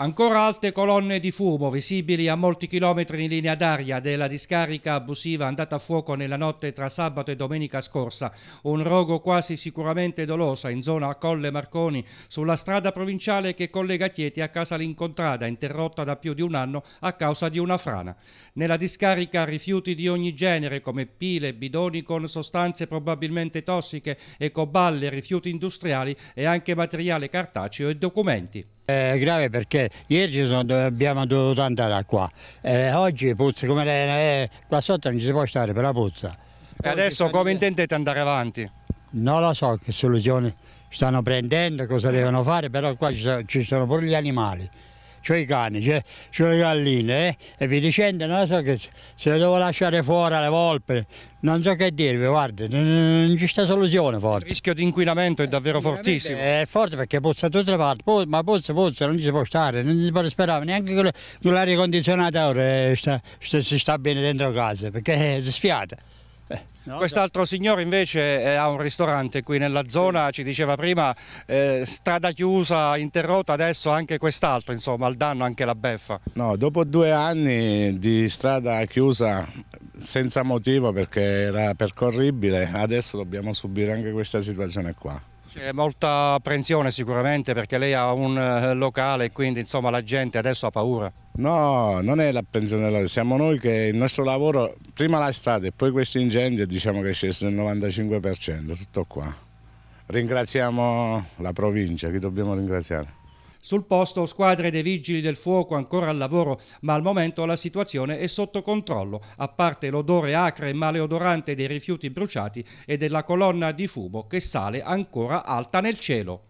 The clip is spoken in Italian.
Ancora alte colonne di fumo visibili a molti chilometri in linea d'aria della discarica abusiva andata a fuoco nella notte tra sabato e domenica scorsa, un rogo quasi sicuramente dolosa in zona a Colle Marconi sulla strada provinciale che collega Chieti a Casa L'Incontrada, interrotta da più di un anno a causa di una frana. Nella discarica rifiuti di ogni genere come pile, bidoni con sostanze probabilmente tossiche, ecoballe, rifiuti industriali e anche materiale cartaceo e documenti. È eh, grave perché ieri abbiamo dovuto andare qua, eh, oggi puzza come lei, è, eh, qua sotto non ci si può stare per la puzza. E adesso come intendete andare avanti? Non lo so che soluzioni stanno prendendo, cosa devono fare, però qua ci sono, ci sono pure gli animali c'ho i cani, c'ho le galline, eh? e vi dicendo, non so che se le devo lasciare fuori alle volpe, non so che dirvi, guarda, non c'è sta soluzione forte. Il rischio di inquinamento è davvero fortissimo. È forte perché puzza da tutte le parti, ma puzza, puzza, non si può stare, non si può sperare, neanche con, l'aria condizionata ora eh, si sta bene dentro casa, perché eh, si sfiata. No, Quest'altro signore invece eh, ha un ristorante qui nella zona, sì. ci diceva prima, eh, strada chiusa, interrotta, adesso anche quest'altro, insomma, al danno anche la beffa. No, dopo due anni di strada chiusa senza motivo perché era percorribile, adesso dobbiamo subire anche questa situazione qua. C'è molta apprensione sicuramente perché lei ha un eh, locale quindi insomma la gente adesso ha paura. No, non è la pensionella, siamo noi che il nostro lavoro, prima la strada e poi questo incendio, diciamo che è sceso del 95%, tutto qua. Ringraziamo la provincia, chi dobbiamo ringraziare? Sul posto squadre dei vigili del fuoco ancora al lavoro, ma al momento la situazione è sotto controllo, a parte l'odore acre e maleodorante dei rifiuti bruciati e della colonna di fumo che sale ancora alta nel cielo.